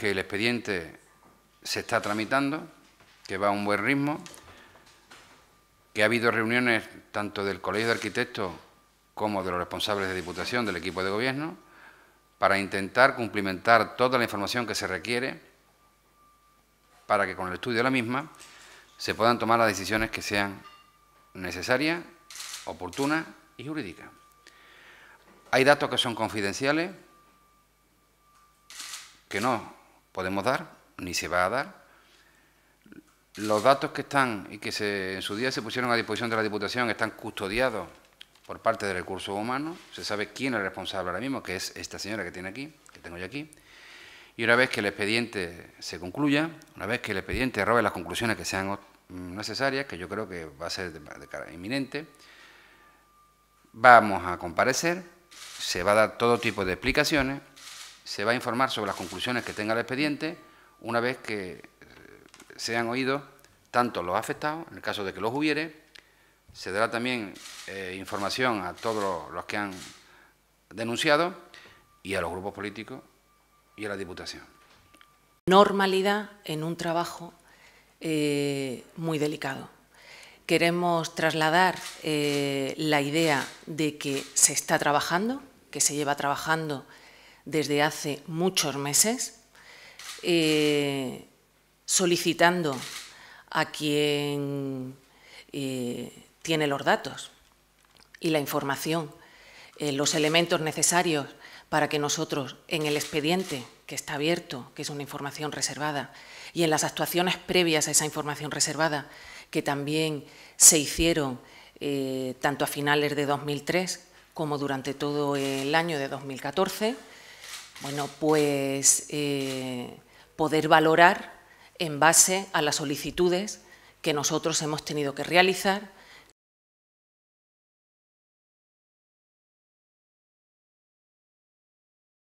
que el expediente se está tramitando, que va a un buen ritmo, que ha habido reuniones tanto del Colegio de Arquitectos como de los responsables de Diputación del equipo de gobierno para intentar cumplimentar toda la información que se requiere para que con el estudio de la misma se puedan tomar las decisiones que sean necesarias, oportunas y jurídicas. Hay datos que son confidenciales, que no podemos dar, ni se va a dar. Los datos que están y que se, en su día se pusieron a disposición de la Diputación están custodiados por parte del recurso humano. Se sabe quién es el responsable ahora mismo, que es esta señora que tiene aquí, que tengo yo aquí. Y una vez que el expediente se concluya, una vez que el expediente robe las conclusiones que sean necesarias, que yo creo que va a ser de, cara inminente, vamos a comparecer, se va a dar todo tipo de explicaciones se va a informar sobre las conclusiones que tenga el expediente una vez que eh, sean oídos tanto los afectados, en el caso de que los hubiere, se dará también eh, información a todos los que han denunciado y a los grupos políticos y a la Diputación. Normalidad en un trabajo eh, muy delicado. Queremos trasladar la idea de que se está trabajando, que se lleva trabajando desde hace muchos meses, eh, solicitando a quien eh, tiene los datos y la información, eh, los elementos necesarios para que nosotros en el expediente que está abierto, que es una información reservada, y en las actuaciones previas a esa información reservada, que también se hicieron tanto a finales de 2003 como durante todo el año de 2014, bueno, pues eh, poder valorar en base a las solicitudes que nosotros hemos tenido que realizar